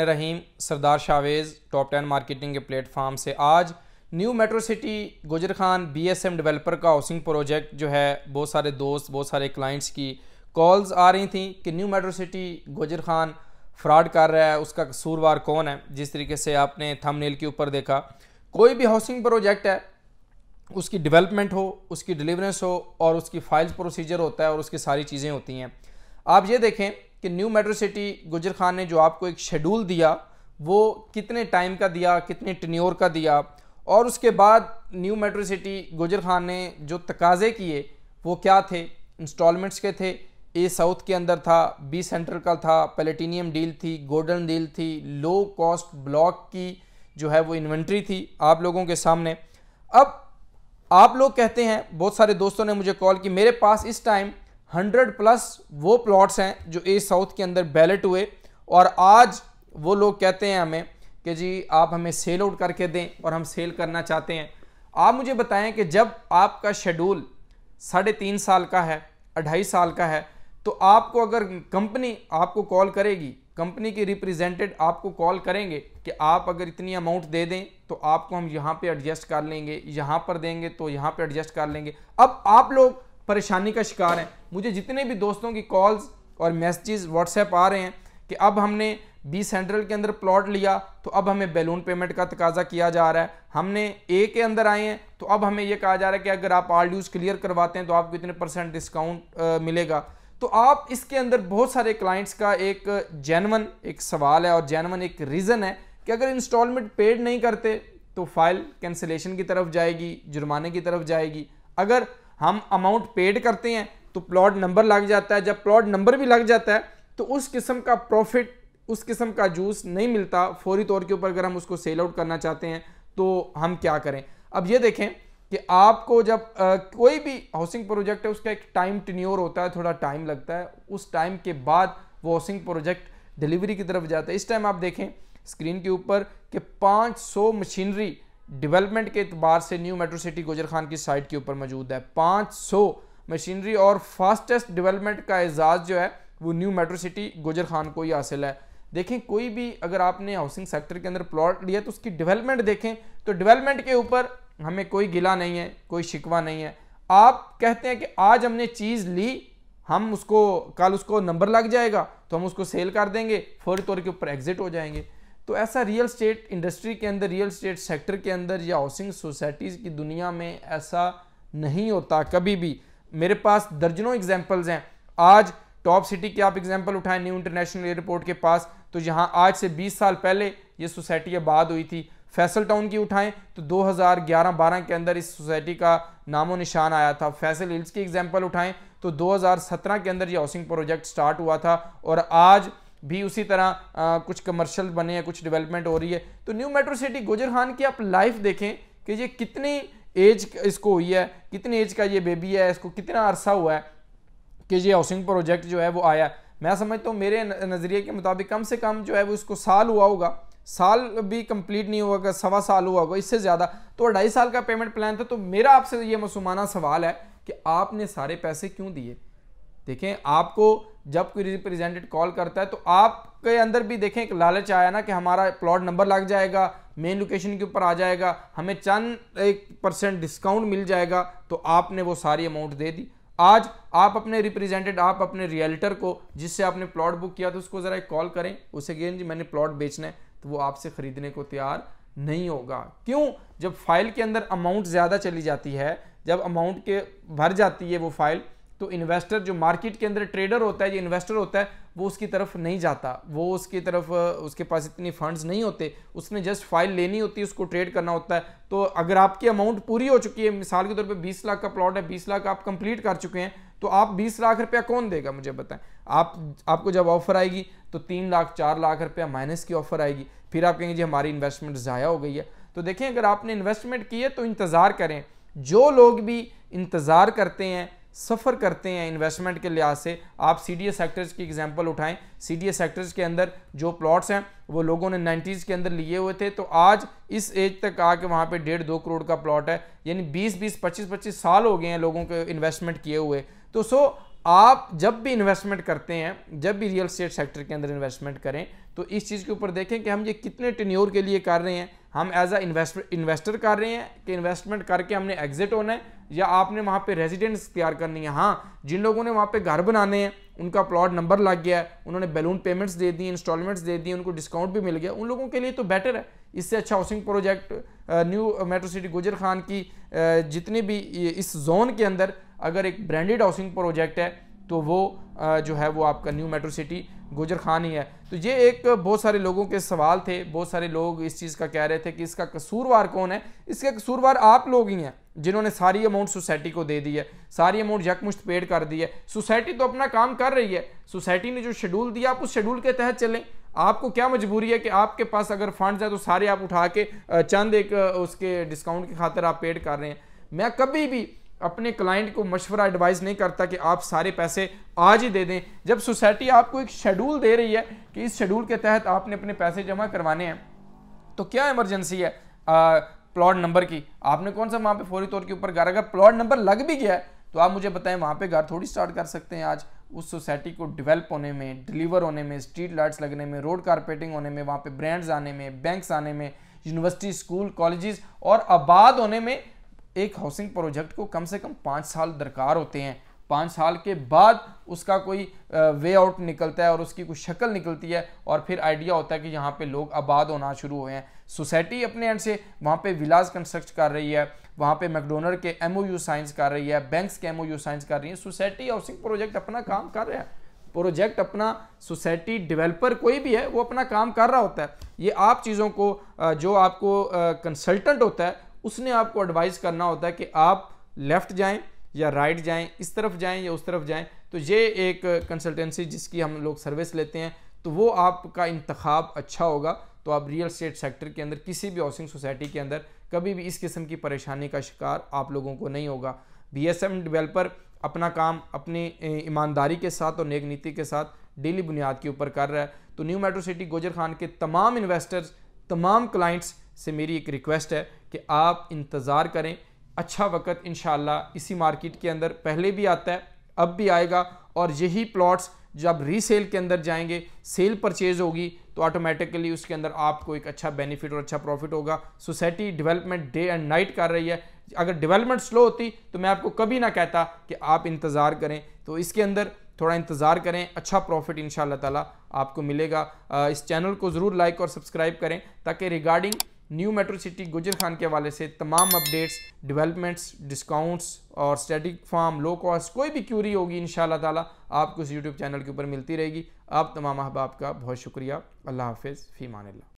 रहीम Sardar Shavez top ten marketing के platform से आज new metro city Gujar Khan B S M developer का हाउसिंग प्रोजेक्ट जो है बहुत सारे दोस्त बहुत सारे क्लाइंट्स की कॉल्स आ रही थी कि new metro city Gujar Khan fraud कर रहा है उसका कसूरवार कौन है जिस तरीके से आपने थंबनेल के ऊपर देखा कोई भी हाउसिंग प्रोजेक्ट है उसकी डेवलपमेंट हो उसकी डिलीवरेंस हो और उसकी फाइल्स प्रोसीजर होता है और उसकी सारी चीज़ें होती हैं आप ये देखें कि new metro city Gujar Khan ने जो आपको एक शेड्यूल दिया वो कितने टाइम का दिया कितने टनियोर का दिया और उसके बाद new metro city Gujar Khan ने जो तकाजे किए वो क्या थे इंस्टॉलमेंट्स के थे ए साउथ के अंदर था बी सेंटर का था पेलेटीनियम डील थी गोल्डन डील थी लो कॉस्ट ब्लॉक की जो है वो इन्वेंट्री थी आप लोगों के सामने अब आप लोग कहते हैं बहुत सारे दोस्तों ने मुझे कॉल की मेरे पास इस टाइम हंड्रेड प्लस वो प्लॉट्स हैं जो ए साउथ के अंदर बैलेट हुए और आज वो लोग कहते हैं हमें कि जी आप हमें सेल आउट करके दें और हम सेल करना चाहते हैं आप मुझे बताएं कि जब आपका शेड्यूल साढ़े तीन साल का है अढ़ाई साल का है तो आपको अगर कंपनी आपको कॉल करेगी कंपनी के रिप्रेजेंटेड आपको कॉल करेंगे कि आप अगर इतनी अमाउंट दे दें तो आपको हम यहाँ पे एडजस्ट कर लेंगे यहाँ पर देंगे तो यहाँ पे एडजस्ट कर लेंगे अब आप लोग परेशानी का शिकार हैं मुझे जितने भी दोस्तों की कॉल्स और मैसेजेस व्हाट्सएप आ रहे हैं कि अब हमने बी सेंट्रल के अंदर प्लॉट लिया तो अब हमें बैलून पेमेंट का तकाजा किया जा रहा है हमने ए के अंदर आए हैं तो अब हमें यह कहा जा रहा है कि अगर आप आर ड्यूज़ क्लियर करवाते हैं तो आपको इतने परसेंट डिस्काउंट मिलेगा तो आप इसके अंदर बहुत सारे क्लाइंट्स का एक जैनवन एक सवाल है और जैनवन एक रीज़न है कि अगर इंस्टॉलमेंट पेड नहीं करते तो फाइल कैंसिलेशन की तरफ जाएगी जुर्माने की तरफ जाएगी अगर हम अमाउंट पेड करते हैं तो प्लॉट नंबर लग जाता है जब प्लॉट नंबर भी लग जाता है तो उस किस्म का प्रॉफिट उस किस्म का जूस नहीं मिलता फौरी तौर के ऊपर अगर हम उसको सेल आउट करना चाहते हैं तो हम क्या करें अब ये देखें कि आपको जब आ, कोई भी हाउसिंग प्रोजेक्ट है उसका एक टाइम टिन्योर होता है थोड़ा टाइम लगता है उस टाइम के बाद वो हाउसिंग प्रोजेक्ट डिलीवरी की तरफ जाता है इस टाइम आप देखें स्क्रीन के ऊपर कि 500 मशीनरी डेवलपमेंट के अतबार से new metro city Gujar Khan की साइट के ऊपर मौजूद है 500 मशीनरी और फास्टेस्ट डेवलपमेंट का एजाज़ जो है वो new metro city Gujar Khan को ही हासिल है देखें कोई भी अगर आपने हाउसिंग सेक्टर के अंदर प्लॉट लिया तो उसकी डेवलपमेंट देखें तो डेवलपमेंट के ऊपर हमें कोई गिला नहीं है कोई शिकवा नहीं है आप कहते हैं कि आज हमने चीज़ ली हम उसको कल उसको नंबर लग जाएगा तो हम उसको सेल कर देंगे फौरी तौर के ऊपर एग्जिट हो जाएंगे तो ऐसा रियल स्टेट इंडस्ट्री के अंदर रियल स्टेट सेक्टर के अंदर या हाउसिंग सोसाइटीज़ की दुनिया में ऐसा नहीं होता कभी भी मेरे पास दर्जनों एग्जाम्पल्स हैं आज टॉप सिटी की आप एग्जाम्पल उठाएं न्यू इंटरनेशनल एयरपोर्ट के पास तो यहाँ आज से 20 साल पहले ये सोसाइटी आबाद हुई थी फैसल टाउन की उठाएं तो 2011-12 के अंदर इस सोसाइटी का नामो निशान आया था फैसल हिल्स की एग्जाम्पल उठाएं तो 2017 के अंदर ये हाउसिंग प्रोजेक्ट स्टार्ट हुआ था और आज भी उसी तरह आ, कुछ कमर्शल बने हैं कुछ डेवलपमेंट हो रही है तो new metro city Gujar Khan की आप लाइफ देखें कि ये कितनी एज इसको हुई है कितनी एज का ये बेबी है इसको कितना अरसा हुआ है कि ये हाउसिंग प्रोजेक्ट जो है वो आया मैं समझता हूँ मेरे नज़रिए के मुताबिक कम से कम जो है वो इसको साल हुआ होगा साल भी कंप्लीट नहीं होगा सवा साल हुआ होगा इससे ज़्यादा तो ढाई साल का पेमेंट प्लान था तो मेरा आपसे ये मसूमाना सवाल है कि आपने सारे पैसे क्यों दिए देखें आपको जब कोई रिप्रेजेंटेटिव कॉल करता है तो आपके अंदर भी देखें एक लालच आया ना कि हमारा प्लॉट नंबर लग जाएगा मेन लोकेशन के ऊपर आ जाएगा हमें चंद एक परसेंट डिस्काउंट मिल जाएगा तो आपने वो सारी अमाउंट दे दी आज आप अपने रिप्रेजेंटेड आप अपने रियल्टर को जिससे आपने प्लॉट बुक किया तो उसको ज़रा एक कॉल करें उसे कहें जी मैंने प्लॉट बेचना है तो वो आपसे ख़रीदने को तैयार नहीं होगा क्यों जब फाइल के अंदर अमाउंट ज़्यादा चली जाती है जब अमाउंट के भर जाती है वो फाइल तो इन्वेस्टर जो मार्केट के अंदर ट्रेडर होता है जो इन्वेस्टर होता है वो उसकी तरफ नहीं जाता वो उसकी तरफ उसके पास इतनी फंड्स नहीं होते उसने जस्ट फाइल लेनी होती है उसको ट्रेड करना होता है तो अगर आपकी अमाउंट पूरी हो चुकी है मिसाल के तौर पे 20 लाख का प्लॉट है 20 लाख आप कंप्लीट कर चुके हैं तो आप 20 लाख रुपया कौन देगा मुझे बताएं आप आपको जब ऑफर आएगी तो तीन लाख चार लाख रुपया माइनस की ऑफर आएगी फिर आप कहेंगे जी हमारी इन्वेस्टमेंट ज़ाया हो गई है तो देखें अगर आपने इन्वेस्टमेंट की है तो इंतज़ार करें जो लोग भी इंतज़ार करते हैं सफ़र करते हैं इन्वेस्टमेंट के लिहाज से आप सी डी एस सेक्टर्स की एग्जांपल उठाएं सी डी एस सेक्टर्स के अंदर जो प्लॉट्स हैं वो लोगों ने 90s के अंदर लिए हुए थे तो आज इस एज तक आके वहाँ पे डेढ़ दो करोड़ का प्लॉट है यानी 20 20 25 25 साल हो गए हैं लोगों के इन्वेस्टमेंट किए हुए तो सो आप जब भी इन्वेस्टमेंट करते हैं जब भी रियल स्टेट सेक्टर के अंदर इन्वेस्टमेंट करें तो इस चीज़ के ऊपर देखें कि हम ये कितने टेन्योर के लिए कर रहे हैं हम एज अ इन्वेस्टर कर रहे हैं कि इन्वेस्टमेंट करके हमने एग्जिट होना है या आपने वहाँ पे रेजिडेंस तैयार करनी है हाँ जिन लोगों ने वहाँ पे घर बनाने हैं उनका प्लॉट नंबर लग गया है उन्होंने बैलून पेमेंट्स दे दी इंस्टॉलमेंट्स दे दी उनको डिस्काउंट भी मिल गया उन लोगों के लिए तो बेटर है इससे अच्छा housing project new metro city Gujar Khan की जितने भी इस जोन के अंदर अगर एक ब्रांडेड हाउसिंग प्रोजेक्ट है तो वो जो है वो आपका new metro city Gujar Khan ही है तो ये एक बहुत सारे लोगों के सवाल थे बहुत सारे लोग इस चीज़ का कह रहे थे कि इसका कसूरवार कौन है इसका कसूरवार आप लोग ही हैं जिन्होंने सारी अमाउंट सोसाइटी को दे दी है सारी अमाउंट यकमुश्त पेड कर दी है सोसाइटी तो अपना काम कर रही है सोसाइटी ने जो शेड्यूल दिया आप उस शेड्यूल के तहत चलें आपको क्या मजबूरी है कि आपके पास अगर फंड्स है तो सारे आप उठा के चंद एक उसके डिस्काउंट की खातर आप पेड कर रहे हैं मैं कभी भी अपने क्लाइंट को मशवरा एडवाइस नहीं करता कि आप सारे पैसे आज ही दे दें जब सोसाइटी आपको एक शेड्यूल दे रही है कि इस शेड्यूल के तहत आपने अपने पैसे जमा करवाने हैं तो क्या इमरजेंसी है प्लॉट नंबर की आपने कौन सा वहाँ पे फौरी तौर के ऊपर घर अगर प्लॉट नंबर लग भी गया है तो आप मुझे बताएं वहाँ पे घर थोड़ी स्टार्ट कर सकते हैं आज उस सोसाइटी को डेवलप होने में डिलीवर होने में स्ट्रीट लाइट्स लगने में रोड कारपेटिंग होने में वहाँ पे ब्रांड्स आने में बैंक्स आने में यूनिवर्सिटी स्कूल कॉलेजेस और आबाद होने में एक हाउसिंग प्रोजेक्ट को कम से कम पाँच साल दरकार होते हैं पाँच साल के बाद उसका कोई वे आउट निकलता है और उसकी कुछ शक्ल निकलती है और फिर आइडिया होता है कि यहाँ पे लोग आबाद होना शुरू हुए हैं सोसाइटी अपने एंड से वहाँ पे विलाज कंस्ट्रक्ट कर रही है वहाँ पे मैकडोनर के एम ओ यू साइंस कर रही है बैंक्स के एम ओ यू साइंस कर रही है सोसाइटी हाउसिंग प्रोजेक्ट अपना काम कर रहा है प्रोजेक्ट अपना सोसाइटी डिवेलपर कोई भी है वो अपना काम कर रहा होता है ये आप चीज़ों को जो आपको कंसल्टेंट होता है उसने आपको एडवाइस करना होता है कि आप लेफ़्ट जाएं या राइट जाएं इस तरफ जाएं या उस तरफ जाएं तो ये एक कंसल्टेंसी जिसकी हम लोग सर्विस लेते हैं तो वो आपका इंतखब अच्छा होगा तो आप रियल स्टेट सेक्टर के अंदर किसी भी हाउसिंग सोसाइटी के अंदर कभी भी इस किस्म की परेशानी का शिकार आप लोगों को नहीं होगा बी एस एम डिवेलपर अपना काम अपनी ईमानदारी के साथ और नेक नीति के साथ डेली बुनियाद के ऊपर कर रहा है तो new metro city Gujar Khan के तमाम इन्वेस्टर्स तमाम क्लाइंट्स से मेरी एक रिक्वेस्ट है कि आप इंतज़ार करें अच्छा वक्त इन इसी मार्केट के अंदर पहले भी आता है अब भी आएगा और यही प्लॉट्स जब रीसेल के अंदर जाएंगे सेल परचेज़ होगी तो ऑटोमेटिकली उसके अंदर आपको एक अच्छा बेनिफिट और अच्छा प्रॉफिट होगा society development day and night कर रही है अगर डेवलपमेंट स्लो होती तो मैं आपको कभी ना कहता कि आप इंतज़ार करें तो इसके अंदर थोड़ा इंतज़ार करें अच्छा प्रॉफिट इन ताला आपको मिलेगा इस चैनल को ज़रूर लाइक और सब्सक्राइब करें ताकि regarding new metro city Gujar Khan के हवाले से तमाम अपडेट्स डेवलपमेंट्स डिस्काउंट्स और स्टैटिक फार्म लो कॉस्ट कोई भी क्यूरी होगी इन ताला आपको इस यूट्यूब चैनल के ऊपर मिलती रहेगी आप तमाम अहबाब का बहुत शुक्रिया अल्लाह हाफिज़ फ़ी ला